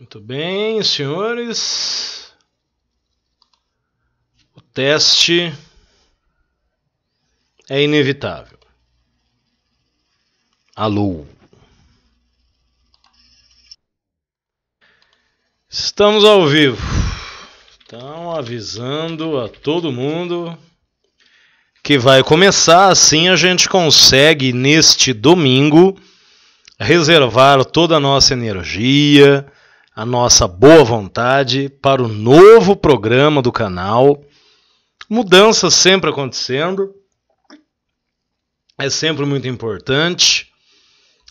Muito bem, senhores. O teste é inevitável. Alô. Estamos ao vivo. Então, avisando a todo mundo que vai começar, assim a gente consegue neste domingo reservar toda a nossa energia a nossa boa vontade para o novo programa do canal. Mudanças sempre acontecendo. É sempre muito importante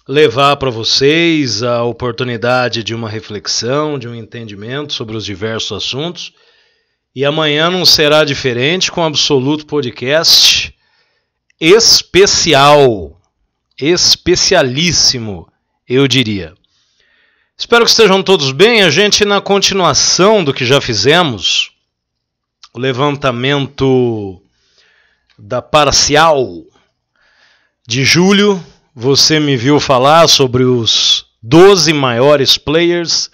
levar para vocês a oportunidade de uma reflexão, de um entendimento sobre os diversos assuntos. E amanhã não será diferente com o Absoluto Podcast especial, especialíssimo, eu diria. Espero que estejam todos bem. A gente, na continuação do que já fizemos, o levantamento da parcial de julho, você me viu falar sobre os 12 maiores players,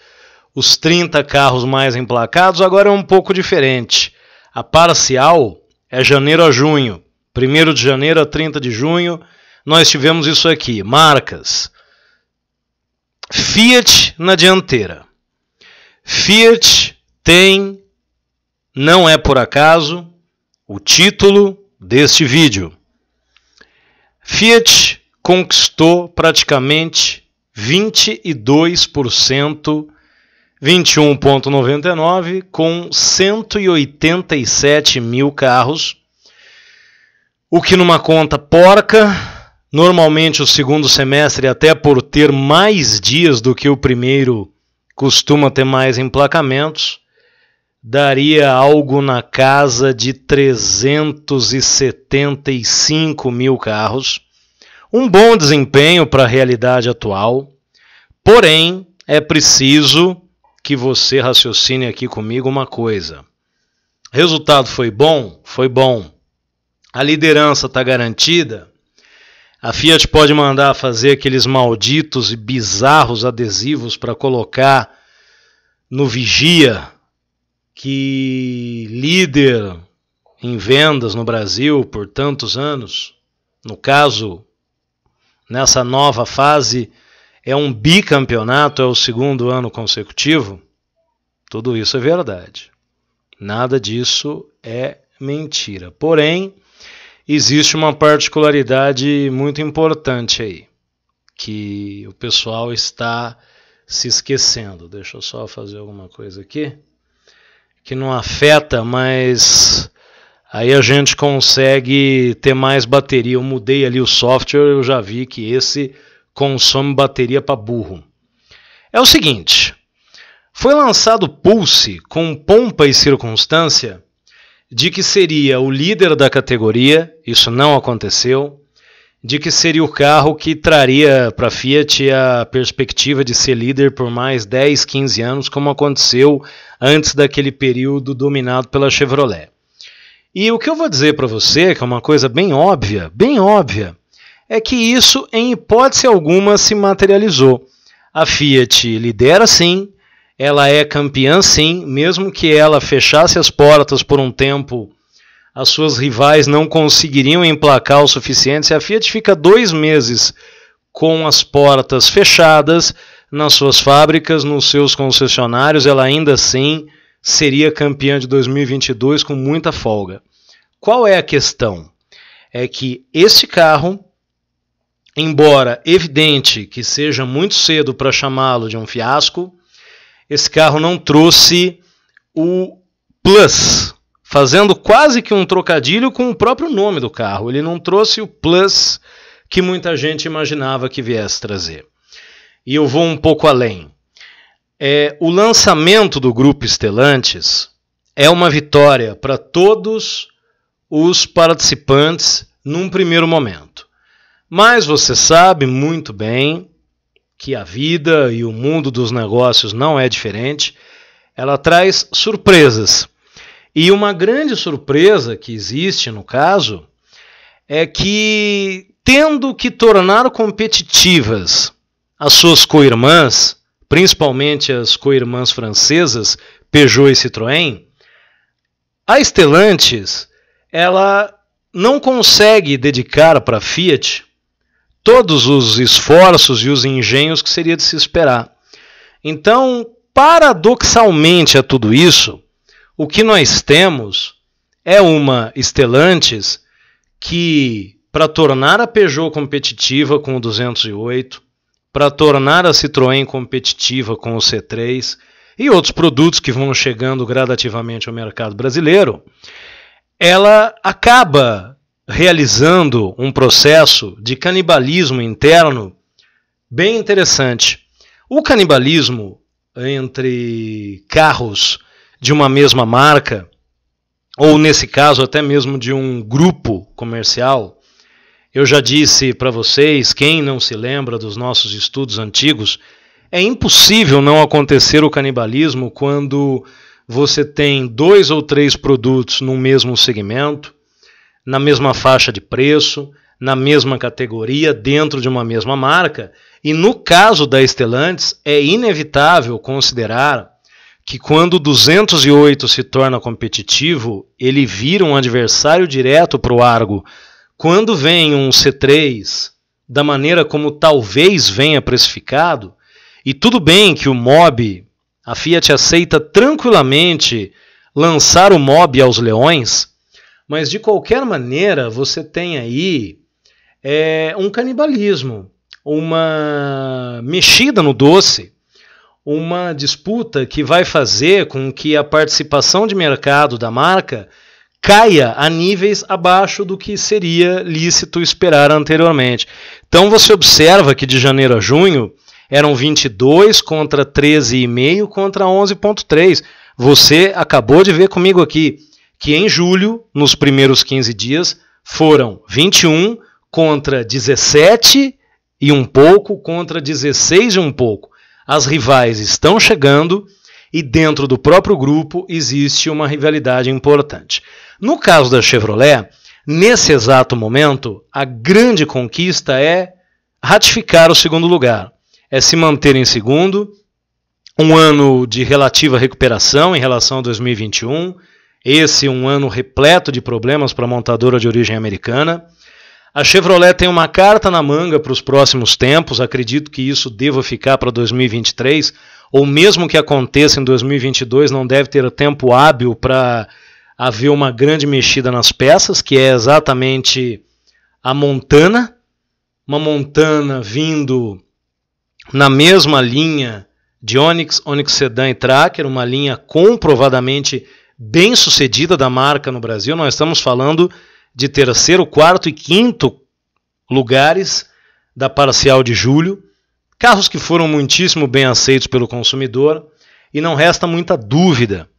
os 30 carros mais emplacados. Agora é um pouco diferente. A parcial é janeiro a junho. 1 de janeiro a 30 de junho, nós tivemos isso aqui: marcas, Fiat na dianteira. Fiat tem, não é por acaso, o título deste vídeo. Fiat conquistou praticamente 22%, 21,99%, com 187 mil carros, o que numa conta porca Normalmente, o segundo semestre, até por ter mais dias do que o primeiro, costuma ter mais emplacamentos, daria algo na casa de 375 mil carros. Um bom desempenho para a realidade atual, porém, é preciso que você raciocine aqui comigo uma coisa. Resultado foi bom? Foi bom. A liderança está garantida? A Fiat pode mandar fazer aqueles malditos e bizarros adesivos para colocar no vigia que líder em vendas no Brasil por tantos anos, no caso, nessa nova fase, é um bicampeonato, é o segundo ano consecutivo. Tudo isso é verdade. Nada disso é mentira. Porém, existe uma particularidade muito importante aí, que o pessoal está se esquecendo. Deixa eu só fazer alguma coisa aqui, que não afeta, mas aí a gente consegue ter mais bateria. Eu mudei ali o software, eu já vi que esse consome bateria para burro. É o seguinte, foi lançado Pulse com pompa e circunstância de que seria o líder da categoria, isso não aconteceu, de que seria o carro que traria para a Fiat a perspectiva de ser líder por mais 10, 15 anos, como aconteceu antes daquele período dominado pela Chevrolet. E o que eu vou dizer para você, que é uma coisa bem óbvia, bem óbvia, é que isso em hipótese alguma se materializou. A Fiat lidera sim, ela é campeã, sim, mesmo que ela fechasse as portas por um tempo, as suas rivais não conseguiriam emplacar o suficiente. Se a Fiat fica dois meses com as portas fechadas nas suas fábricas, nos seus concessionários, ela ainda assim seria campeã de 2022 com muita folga. Qual é a questão? É que esse carro embora evidente que seja muito cedo para chamá-lo de um fiasco, esse carro não trouxe o Plus, fazendo quase que um trocadilho com o próprio nome do carro. Ele não trouxe o Plus que muita gente imaginava que viesse trazer. E eu vou um pouco além. É, o lançamento do grupo Estelantes é uma vitória para todos os participantes num primeiro momento. Mas você sabe muito bem que a vida e o mundo dos negócios não é diferente, ela traz surpresas. E uma grande surpresa que existe no caso é que, tendo que tornar competitivas as suas co-irmãs, principalmente as co-irmãs francesas, Peugeot e Citroën, a Stellantis ela não consegue dedicar para a Fiat todos os esforços e os engenhos que seria de se esperar. Então, paradoxalmente a tudo isso, o que nós temos é uma Stellantis que, para tornar a Peugeot competitiva com o 208, para tornar a Citroën competitiva com o C3 e outros produtos que vão chegando gradativamente ao mercado brasileiro, ela acaba realizando um processo de canibalismo interno bem interessante. O canibalismo entre carros de uma mesma marca, ou nesse caso até mesmo de um grupo comercial, eu já disse para vocês, quem não se lembra dos nossos estudos antigos, é impossível não acontecer o canibalismo quando você tem dois ou três produtos no mesmo segmento na mesma faixa de preço, na mesma categoria, dentro de uma mesma marca. E no caso da Stellantis, é inevitável considerar que quando o 208 se torna competitivo, ele vira um adversário direto para o Argo. Quando vem um C3, da maneira como talvez venha precificado, e tudo bem que o Mob, a Fiat aceita tranquilamente lançar o Mob aos leões, mas de qualquer maneira, você tem aí é, um canibalismo, uma mexida no doce, uma disputa que vai fazer com que a participação de mercado da marca caia a níveis abaixo do que seria lícito esperar anteriormente. Então você observa que de janeiro a junho eram 22 contra 13,5 contra 11,3. Você acabou de ver comigo aqui que em julho, nos primeiros 15 dias, foram 21 contra 17 e um pouco contra 16 e um pouco. As rivais estão chegando e dentro do próprio grupo existe uma rivalidade importante. No caso da Chevrolet, nesse exato momento, a grande conquista é ratificar o segundo lugar, é se manter em segundo, um ano de relativa recuperação em relação a 2021 esse um ano repleto de problemas para a montadora de origem americana. A Chevrolet tem uma carta na manga para os próximos tempos, acredito que isso deva ficar para 2023, ou mesmo que aconteça em 2022, não deve ter tempo hábil para haver uma grande mexida nas peças, que é exatamente a Montana, uma Montana vindo na mesma linha de Onix, Onix Sedan e Tracker, uma linha comprovadamente bem sucedida da marca no Brasil, nós estamos falando de terceiro, quarto e quinto lugares da parcial de julho, carros que foram muitíssimo bem aceitos pelo consumidor e não resta muita dúvida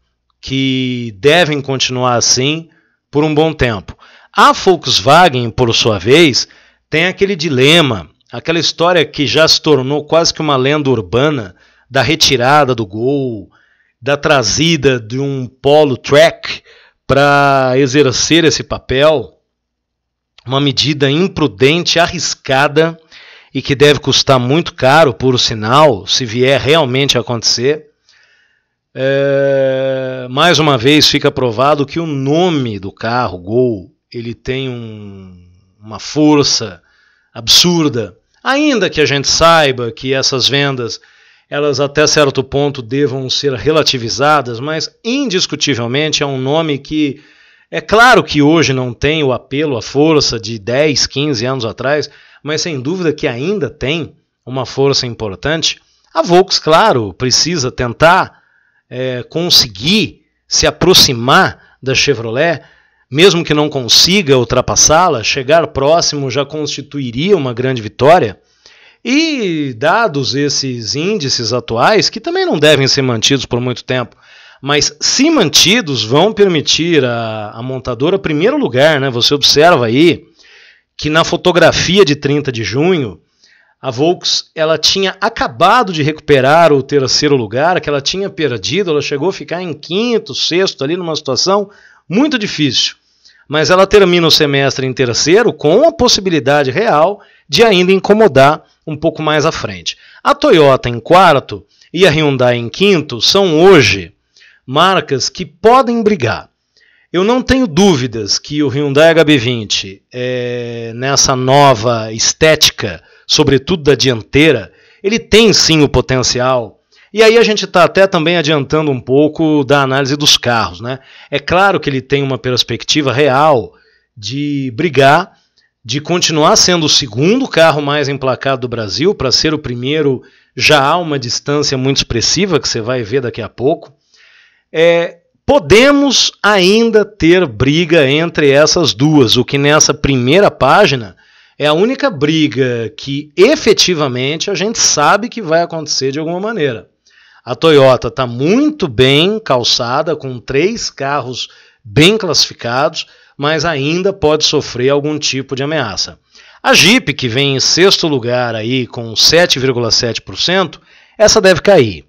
que devem continuar assim por um bom tempo. A Volkswagen, por sua vez, tem aquele dilema, aquela história que já se tornou quase que uma lenda urbana da retirada do Gol, da trazida de um polo track para exercer esse papel, uma medida imprudente, arriscada e que deve custar muito caro, por sinal, se vier realmente a acontecer. É, mais uma vez fica provado que o nome do carro, Gol, ele tem um, uma força absurda. Ainda que a gente saiba que essas vendas elas até certo ponto devam ser relativizadas, mas indiscutivelmente é um nome que é claro que hoje não tem o apelo, a força de 10, 15 anos atrás, mas sem dúvida que ainda tem uma força importante. A Volks, claro, precisa tentar é, conseguir se aproximar da Chevrolet, mesmo que não consiga ultrapassá-la, chegar próximo já constituiria uma grande vitória. E dados esses índices atuais, que também não devem ser mantidos por muito tempo, mas se mantidos, vão permitir a, a montadora, primeiro lugar, né, você observa aí que na fotografia de 30 de junho, a Volks ela tinha acabado de recuperar o terceiro lugar, que ela tinha perdido, ela chegou a ficar em quinto, sexto, ali numa situação muito difícil. Mas ela termina o semestre em terceiro com a possibilidade real de ainda incomodar um pouco mais à frente. A Toyota em quarto e a Hyundai em quinto são hoje marcas que podem brigar. Eu não tenho dúvidas que o Hyundai HB20, é, nessa nova estética, sobretudo da dianteira, ele tem sim o potencial. E aí a gente está até também adiantando um pouco da análise dos carros. Né? É claro que ele tem uma perspectiva real de brigar de continuar sendo o segundo carro mais emplacado do Brasil, para ser o primeiro já há uma distância muito expressiva, que você vai ver daqui a pouco. É, podemos ainda ter briga entre essas duas, o que nessa primeira página é a única briga que efetivamente a gente sabe que vai acontecer de alguma maneira. A Toyota está muito bem calçada, com três carros bem classificados mas ainda pode sofrer algum tipo de ameaça. A Jeep, que vem em sexto lugar aí com 7,7%, essa deve cair.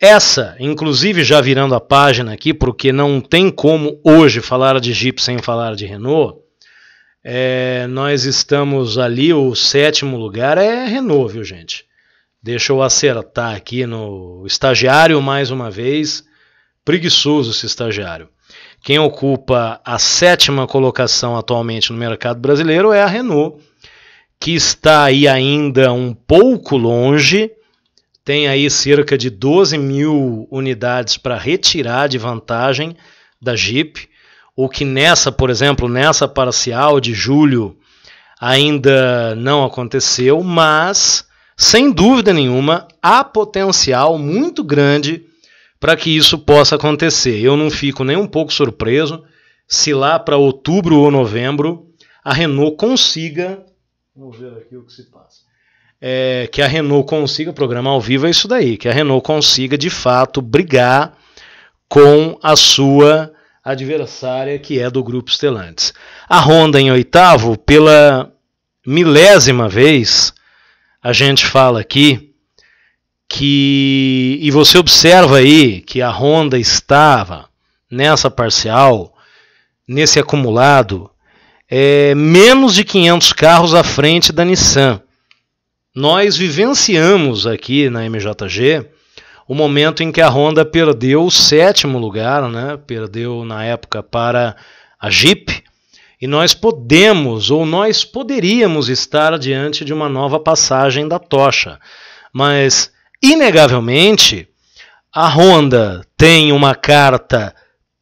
Essa, inclusive já virando a página aqui, porque não tem como hoje falar de Jeep sem falar de Renault, é, nós estamos ali, o sétimo lugar é Renault, viu gente? Deixa eu acertar aqui no estagiário mais uma vez, preguiçoso esse estagiário. Quem ocupa a sétima colocação atualmente no mercado brasileiro é a Renault, que está aí ainda um pouco longe, tem aí cerca de 12 mil unidades para retirar de vantagem da Jeep, o que nessa, por exemplo, nessa parcial de julho ainda não aconteceu, mas sem dúvida nenhuma há potencial muito grande para que isso possa acontecer. Eu não fico nem um pouco surpreso se lá para outubro ou novembro a Renault consiga. Vamos ver aqui o que se passa. É, que a Renault consiga, programa ao vivo é isso daí, que a Renault consiga de fato brigar com a sua adversária, que é do grupo Stellantis. A Honda em oitavo, pela milésima vez, a gente fala aqui que e você observa aí que a Honda estava nessa parcial, nesse acumulado, é, menos de 500 carros à frente da Nissan. Nós vivenciamos aqui na MJG o momento em que a Honda perdeu o sétimo lugar, né? perdeu na época para a Jeep, e nós podemos ou nós poderíamos estar diante de uma nova passagem da tocha. Mas Inegavelmente, a Honda tem uma carta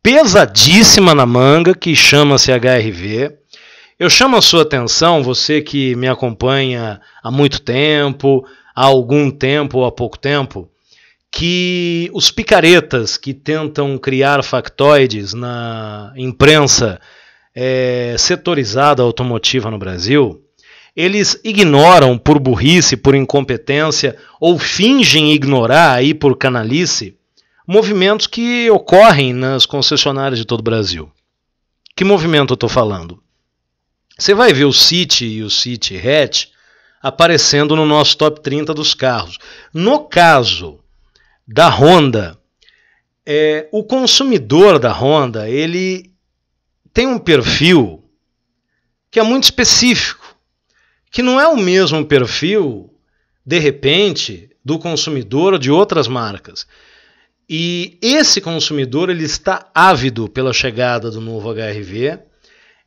pesadíssima na manga que chama-se HRV. Eu chamo a sua atenção, você que me acompanha há muito tempo, há algum tempo ou há pouco tempo, que os picaretas que tentam criar factoides na imprensa é, setorizada automotiva no Brasil eles ignoram por burrice, por incompetência ou fingem ignorar aí por canalice movimentos que ocorrem nas concessionárias de todo o Brasil. Que movimento eu estou falando? Você vai ver o City e o City Hatch aparecendo no nosso top 30 dos carros. No caso da Honda, é, o consumidor da Honda ele tem um perfil que é muito específico que não é o mesmo perfil, de repente, do consumidor de outras marcas. E esse consumidor ele está ávido pela chegada do novo HRV.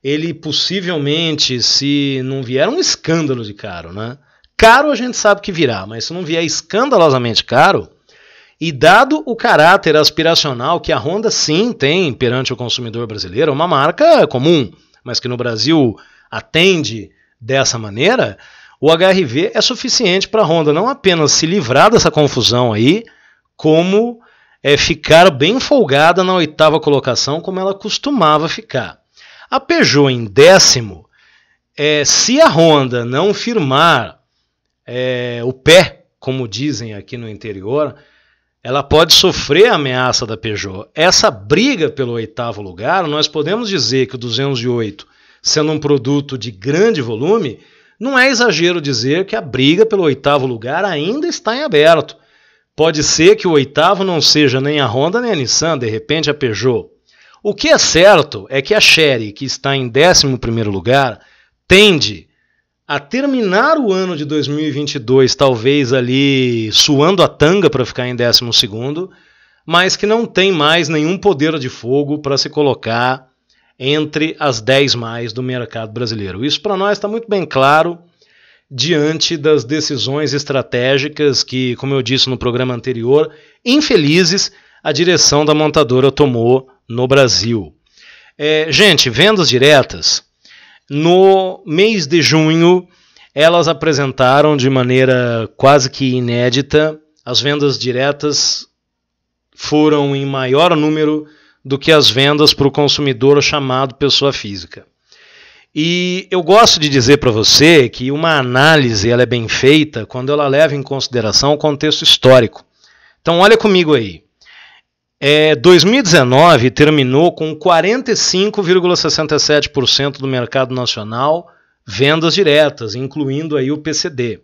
Ele possivelmente, se não vier é um escândalo de caro, né? Caro a gente sabe que virá, mas se não vier escandalosamente caro, e dado o caráter aspiracional que a Honda sim tem perante o consumidor brasileiro, é uma marca comum, mas que no Brasil atende dessa maneira, o HRV é suficiente para a Honda não apenas se livrar dessa confusão aí, como é, ficar bem folgada na oitava colocação, como ela costumava ficar. A Peugeot em décimo, é, se a Honda não firmar é, o pé, como dizem aqui no interior, ela pode sofrer a ameaça da Peugeot. Essa briga pelo oitavo lugar, nós podemos dizer que o 208 sendo um produto de grande volume, não é exagero dizer que a briga pelo oitavo lugar ainda está em aberto. Pode ser que o oitavo não seja nem a Honda nem a Nissan, de repente a Peugeot. O que é certo é que a Chery, que está em 11º lugar, tende a terminar o ano de 2022 talvez ali suando a tanga para ficar em 12º, mas que não tem mais nenhum poder de fogo para se colocar entre as 10 mais do mercado brasileiro. Isso para nós está muito bem claro diante das decisões estratégicas que, como eu disse no programa anterior, infelizes a direção da montadora tomou no Brasil. É, gente, vendas diretas. No mês de junho, elas apresentaram de maneira quase que inédita as vendas diretas foram em maior número do que as vendas para o consumidor chamado pessoa física. E eu gosto de dizer para você que uma análise ela é bem feita quando ela leva em consideração o contexto histórico. Então olha comigo aí. É, 2019 terminou com 45,67% do mercado nacional vendas diretas, incluindo aí o PCD.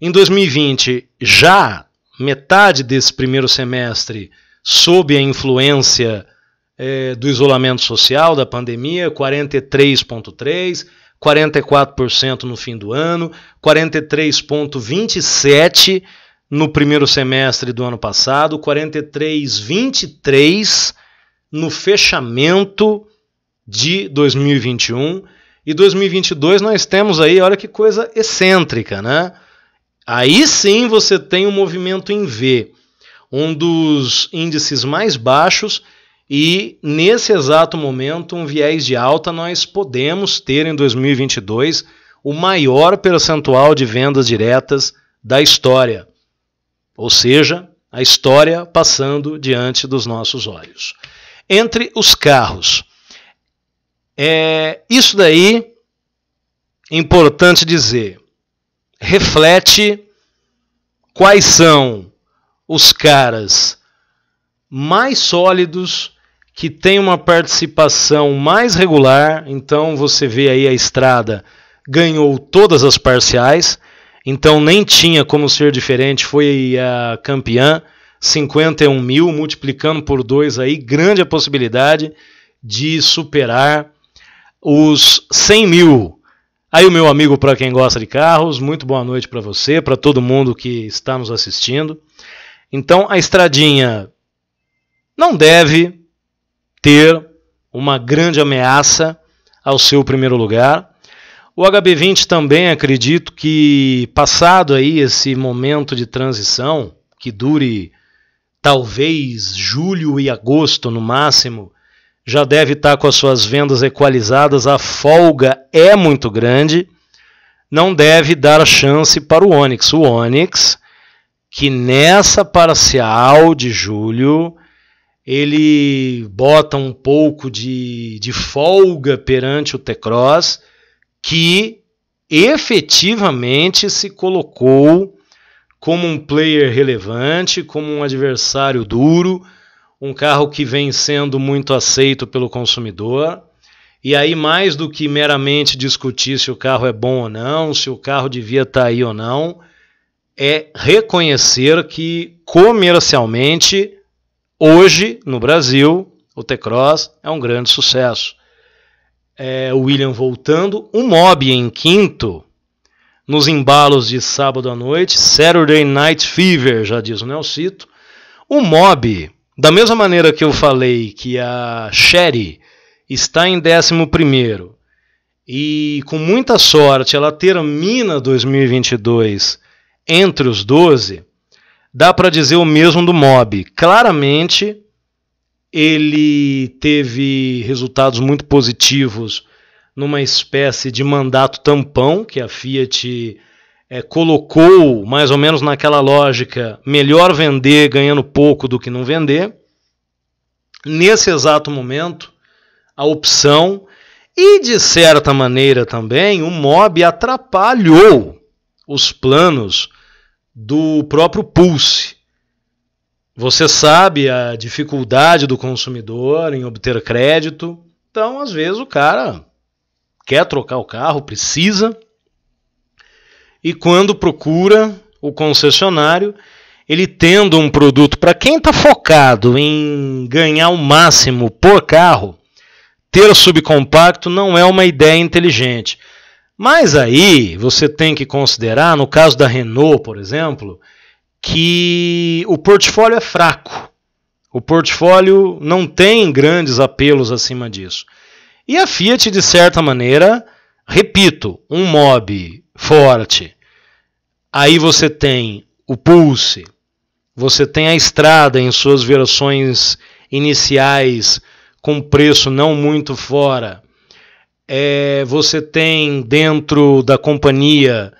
Em 2020, já metade desse primeiro semestre sob a influência é, do isolamento social, da pandemia, 43,3%, 44% no fim do ano, 43,27% no primeiro semestre do ano passado, 43,23% no fechamento de 2021. E 2022 nós temos aí, olha que coisa excêntrica, né? Aí sim você tem um movimento em V, um dos índices mais baixos e nesse exato momento, um viés de alta, nós podemos ter em 2022 o maior percentual de vendas diretas da história. Ou seja, a história passando diante dos nossos olhos. Entre os carros. É, isso daí, importante dizer, reflete quais são os caras mais sólidos que tem uma participação mais regular, então você vê aí a estrada ganhou todas as parciais, então nem tinha como ser diferente, foi a campeã, 51 mil, multiplicando por dois aí, grande a possibilidade de superar os 100 mil. Aí o meu amigo para quem gosta de carros, muito boa noite para você, para todo mundo que está nos assistindo. Então a estradinha não deve ter uma grande ameaça ao seu primeiro lugar. O HB20 também acredito que, passado aí esse momento de transição, que dure talvez julho e agosto no máximo, já deve estar com as suas vendas equalizadas. A folga é muito grande, não deve dar chance para o Onix. O Onix, que nessa parcial de julho ele bota um pouco de, de folga perante o Tecros, que efetivamente se colocou como um player relevante, como um adversário duro, um carro que vem sendo muito aceito pelo consumidor. E aí, mais do que meramente discutir se o carro é bom ou não, se o carro devia estar tá aí ou não, é reconhecer que comercialmente Hoje, no Brasil, o T-Cross é um grande sucesso. É, o William voltando, o Mob em quinto, nos embalos de sábado à noite, Saturday Night Fever, já diz o Nelsito. O Mob, da mesma maneira que eu falei que a Sherry está em 11 e com muita sorte ela termina 2022 entre os 12, dá para dizer o mesmo do Mob. Claramente, ele teve resultados muito positivos numa espécie de mandato tampão que a Fiat é, colocou, mais ou menos naquela lógica: melhor vender ganhando pouco do que não vender. Nesse exato momento, a opção e de certa maneira também o mob atrapalhou os planos do próprio Pulse. Você sabe a dificuldade do consumidor em obter crédito, então às vezes o cara quer trocar o carro, precisa, e quando procura o concessionário, ele tendo um produto para quem está focado em ganhar o máximo por carro, ter subcompacto não é uma ideia inteligente. Mas aí você tem que considerar, no caso da Renault, por exemplo, que o portfólio é fraco. O portfólio não tem grandes apelos acima disso. E a Fiat, de certa maneira, repito, um mob forte. Aí você tem o Pulse, você tem a Estrada em suas versões iniciais com preço não muito fora é, você tem dentro da companhia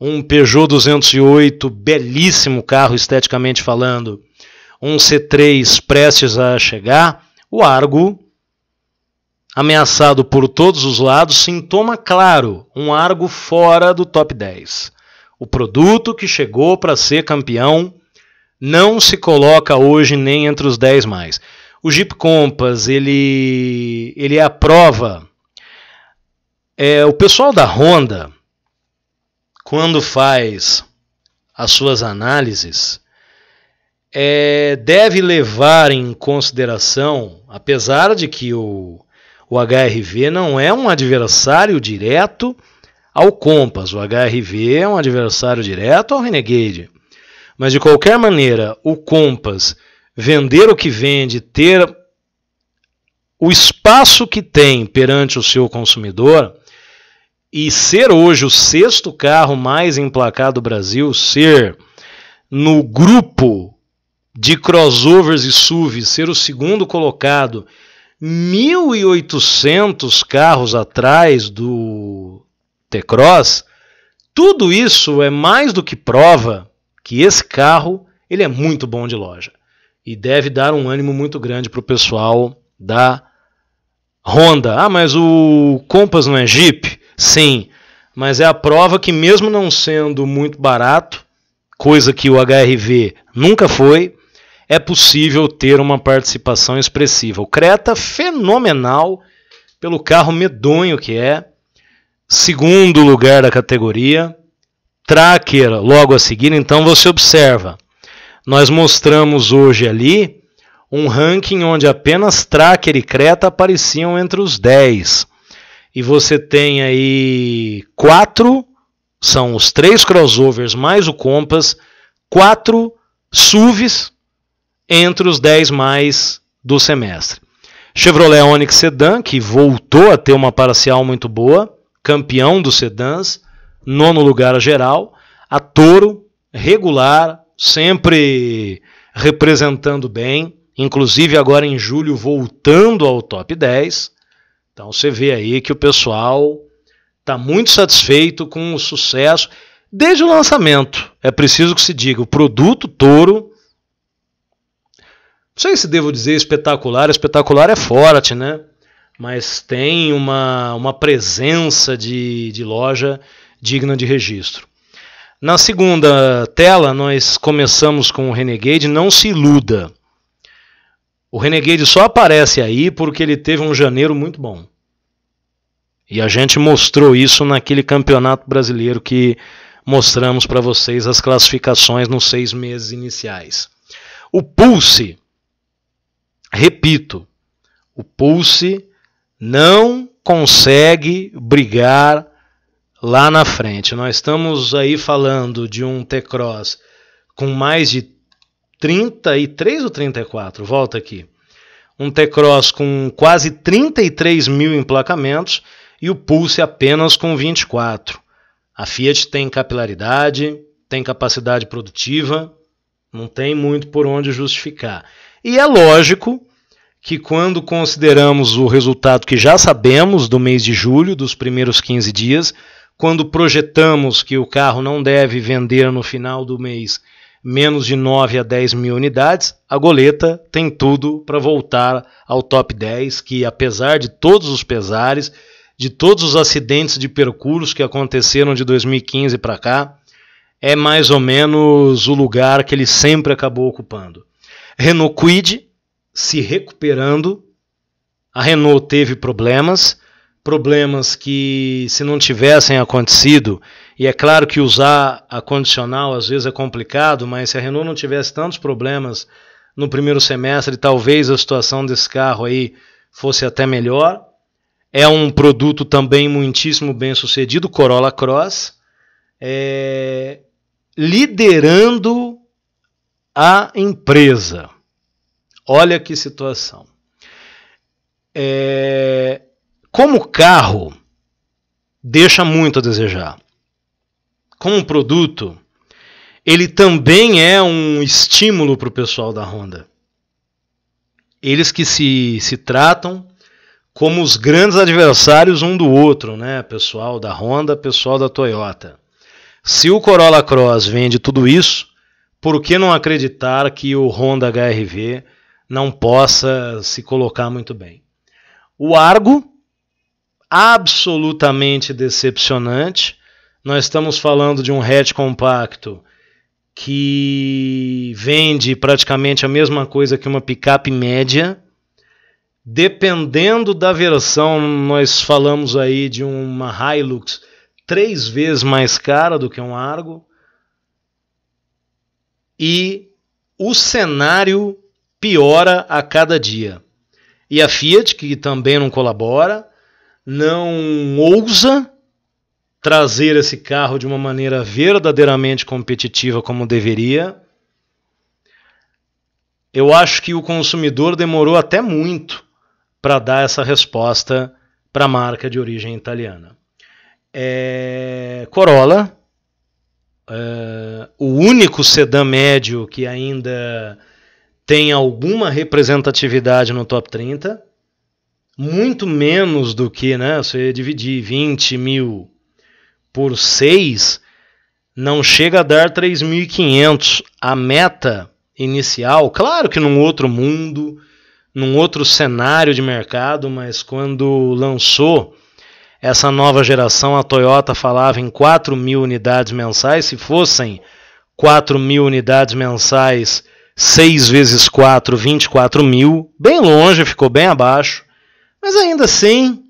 um Peugeot 208, belíssimo carro esteticamente falando, um C3 prestes a chegar, o Argo ameaçado por todos os lados, sintoma claro, um Argo fora do top 10. O produto que chegou para ser campeão não se coloca hoje nem entre os 10 mais. O Jeep Compass, ele ele é a prova é, o pessoal da Honda, quando faz as suas análises, é, deve levar em consideração, apesar de que o, o HRV não é um adversário direto ao Compass, o HRV é um adversário direto ao Renegade. Mas de qualquer maneira, o Compass vender o que vende, ter o espaço que tem perante o seu consumidor, e ser hoje o sexto carro mais emplacado do Brasil, ser no grupo de crossovers e SUVs, ser o segundo colocado, 1.800 carros atrás do T-Cross, tudo isso é mais do que prova que esse carro ele é muito bom de loja e deve dar um ânimo muito grande para o pessoal da Honda. Ah, mas o Compass não é Jeep? Sim, mas é a prova que, mesmo não sendo muito barato, coisa que o HRV nunca foi, é possível ter uma participação expressiva. O Creta, fenomenal pelo carro medonho que é, segundo lugar da categoria, Tracker logo a seguir. Então você observa, nós mostramos hoje ali um ranking onde apenas Tracker e Creta apareciam entre os 10 e você tem aí quatro, são os três crossovers mais o Compass, quatro SUVs entre os dez mais do semestre. Chevrolet Onix Sedan, que voltou a ter uma parcial muito boa, campeão dos sedãs, nono lugar a geral. A Toro, regular, sempre representando bem, inclusive agora em julho voltando ao top 10. Então você vê aí que o pessoal está muito satisfeito com o sucesso desde o lançamento. É preciso que se diga, o produto touro. não sei se devo dizer espetacular, espetacular é forte, né? Mas tem uma, uma presença de, de loja digna de registro. Na segunda tela, nós começamos com o Renegade, não se iluda. O Renegade só aparece aí porque ele teve um janeiro muito bom. E a gente mostrou isso naquele campeonato brasileiro que mostramos para vocês as classificações nos seis meses iniciais. O Pulse, repito, o Pulse não consegue brigar lá na frente. Nós estamos aí falando de um T-Cross com mais de 33 ou 34, volta aqui. Um T-Cross com quase 33 mil emplacamentos e o Pulse apenas com 24. A Fiat tem capilaridade, tem capacidade produtiva, não tem muito por onde justificar. E é lógico que quando consideramos o resultado que já sabemos do mês de julho, dos primeiros 15 dias, quando projetamos que o carro não deve vender no final do mês menos de 9 a 10 mil unidades, a goleta tem tudo para voltar ao top 10, que apesar de todos os pesares, de todos os acidentes de percurso que aconteceram de 2015 para cá, é mais ou menos o lugar que ele sempre acabou ocupando. Renault Quid se recuperando, a Renault teve problemas, problemas que se não tivessem acontecido e é claro que usar a condicional às vezes é complicado, mas se a Renault não tivesse tantos problemas no primeiro semestre, talvez a situação desse carro aí fosse até melhor. É um produto também muitíssimo bem sucedido, Corolla Cross, é... liderando a empresa. Olha que situação. É... Como carro, deixa muito a desejar como produto, ele também é um estímulo para o pessoal da Honda. Eles que se, se tratam como os grandes adversários um do outro, né? Pessoal da Honda, pessoal da Toyota. Se o Corolla Cross vende tudo isso, por que não acreditar que o Honda HRV não possa se colocar muito bem? O Argo, absolutamente decepcionante, nós estamos falando de um hatch compacto que vende praticamente a mesma coisa que uma picape média. Dependendo da versão, nós falamos aí de uma Hilux três vezes mais cara do que um Argo. E o cenário piora a cada dia. E a Fiat, que também não colabora, não ousa trazer esse carro de uma maneira verdadeiramente competitiva como deveria. Eu acho que o consumidor demorou até muito para dar essa resposta para a marca de origem italiana. É, Corolla, é, o único sedã médio que ainda tem alguma representatividade no top 30, muito menos do que né, você dividir 20 mil por 6 não chega a dar 3.500. A meta inicial, claro que num outro mundo, num outro cenário de mercado, mas quando lançou essa nova geração, a Toyota falava em 4.000 unidades mensais. Se fossem 4.000 unidades mensais, 6 vezes 4, 24.000, bem longe, ficou bem abaixo. Mas ainda assim,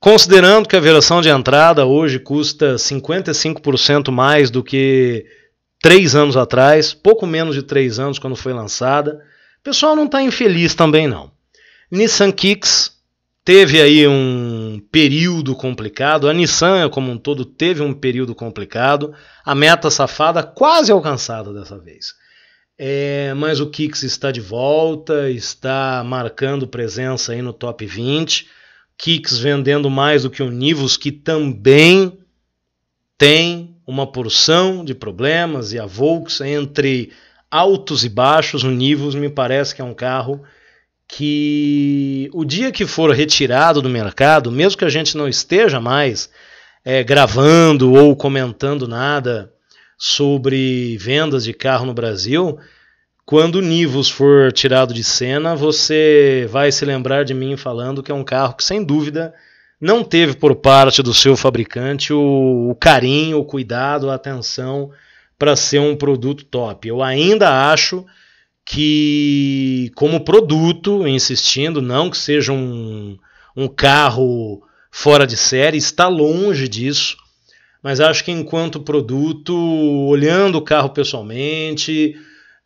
Considerando que a versão de entrada hoje custa 55% mais do que três anos atrás, pouco menos de três anos quando foi lançada, o pessoal não está infeliz também não. Nissan Kicks teve aí um período complicado, a Nissan como um todo teve um período complicado, a meta safada quase alcançada dessa vez. É, mas o Kicks está de volta, está marcando presença aí no top 20 Kicks vendendo mais do que o Nivus, que também tem uma porção de problemas, e a Volks entre altos e baixos, o Nivus me parece que é um carro que o dia que for retirado do mercado, mesmo que a gente não esteja mais é, gravando ou comentando nada sobre vendas de carro no Brasil, quando Nivus for tirado de cena, você vai se lembrar de mim falando que é um carro que, sem dúvida, não teve por parte do seu fabricante o, o carinho, o cuidado, a atenção para ser um produto top. Eu ainda acho que, como produto, insistindo, não que seja um, um carro fora de série, está longe disso. Mas acho que enquanto produto, olhando o carro pessoalmente,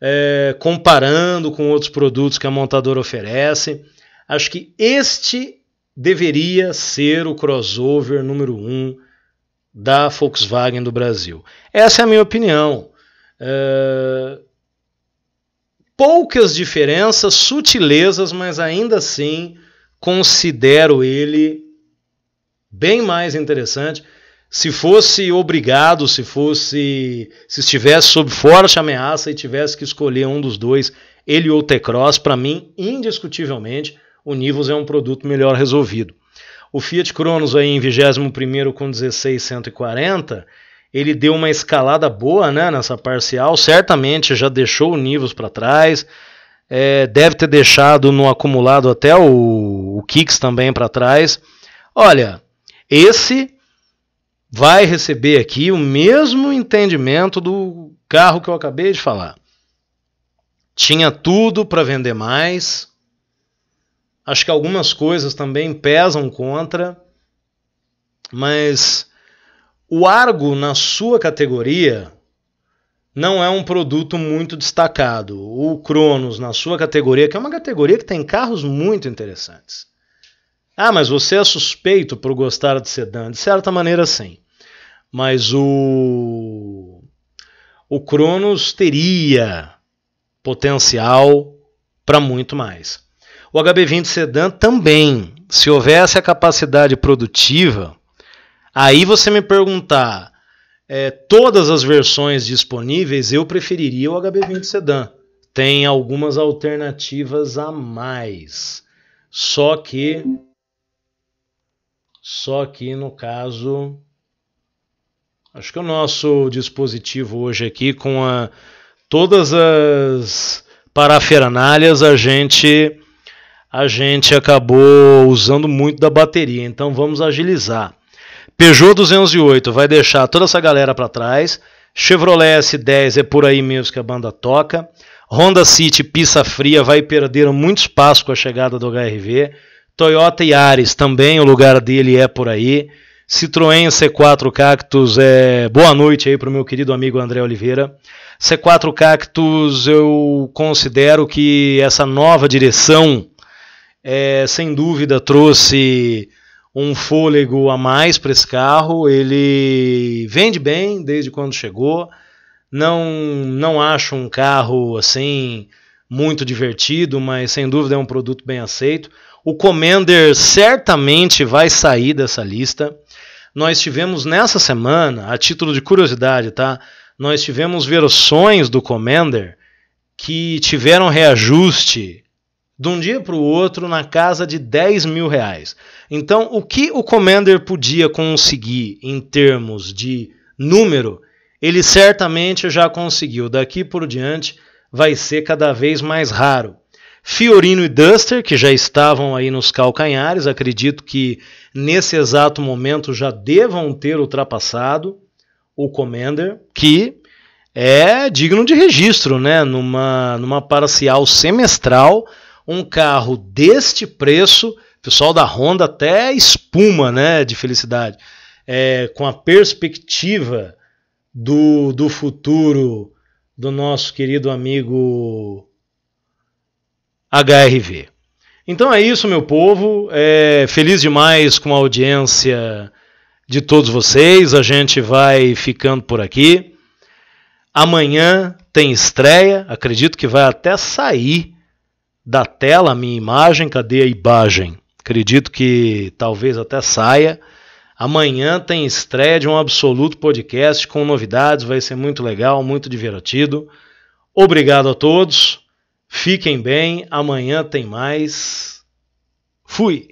é, comparando com outros produtos que a montadora oferece. Acho que este deveria ser o crossover número um da Volkswagen do Brasil. Essa é a minha opinião. É... Poucas diferenças, sutilezas, mas ainda assim considero ele bem mais interessante se fosse obrigado, se fosse, se estivesse sob forte ameaça e tivesse que escolher um dos dois, ele ou T-Cross, para mim, indiscutivelmente, o Nivus é um produto melhor resolvido. O Fiat Cronos aí em 21 com 16,140, ele deu uma escalada boa né, nessa parcial, certamente já deixou o Nivus para trás, é, deve ter deixado no acumulado até o, o Kicks também para trás. Olha, esse vai receber aqui o mesmo entendimento do carro que eu acabei de falar. Tinha tudo para vender mais. Acho que algumas coisas também pesam contra, mas o Argo na sua categoria não é um produto muito destacado. O Cronos na sua categoria, que é uma categoria que tem carros muito interessantes. Ah, mas você é suspeito por gostar de sedã? De certa maneira, sim mas o o Cronos teria potencial para muito mais. O HB20 Sedan também, se houvesse a capacidade produtiva, aí você me perguntar é, todas as versões disponíveis, eu preferiria o HB20 Sedan. Tem algumas alternativas a mais, só que só que no caso Acho que o nosso dispositivo hoje aqui, com a, todas as parafernalhas, a gente, a gente acabou usando muito da bateria. Então vamos agilizar. Peugeot 208 vai deixar toda essa galera para trás. Chevrolet S10 é por aí mesmo que a banda toca. Honda City Pista Fria vai perder muito espaço com a chegada do HRV. Toyota Yaris também, o lugar dele é por aí. Citroën C4 Cactus, é, boa noite aí para o meu querido amigo André Oliveira. C4 Cactus, eu considero que essa nova direção, é, sem dúvida, trouxe um fôlego a mais para esse carro. Ele vende bem desde quando chegou. Não, não acho um carro assim muito divertido, mas sem dúvida é um produto bem aceito. O Commander certamente vai sair dessa lista. Nós tivemos nessa semana, a título de curiosidade, tá? Nós tivemos versões do Commander que tiveram reajuste de um dia para o outro na casa de 10 mil reais. Então, o que o Commander podia conseguir em termos de número, ele certamente já conseguiu. Daqui por diante, vai ser cada vez mais raro. Fiorino e Duster, que já estavam aí nos calcanhares, acredito que nesse exato momento já devam ter ultrapassado o Commander, que é digno de registro, né? Numa, numa parcial semestral, um carro deste preço, o pessoal da Honda até espuma, né? De felicidade, é, com a perspectiva do, do futuro do nosso querido amigo HRV. Então é isso, meu povo. É, feliz demais com a audiência de todos vocês. A gente vai ficando por aqui. Amanhã tem estreia. Acredito que vai até sair da tela a minha imagem. Cadê a imagem? Acredito que talvez até saia. Amanhã tem estreia de um absoluto podcast com novidades. Vai ser muito legal, muito divertido. Obrigado a todos. Fiquem bem, amanhã tem mais. Fui!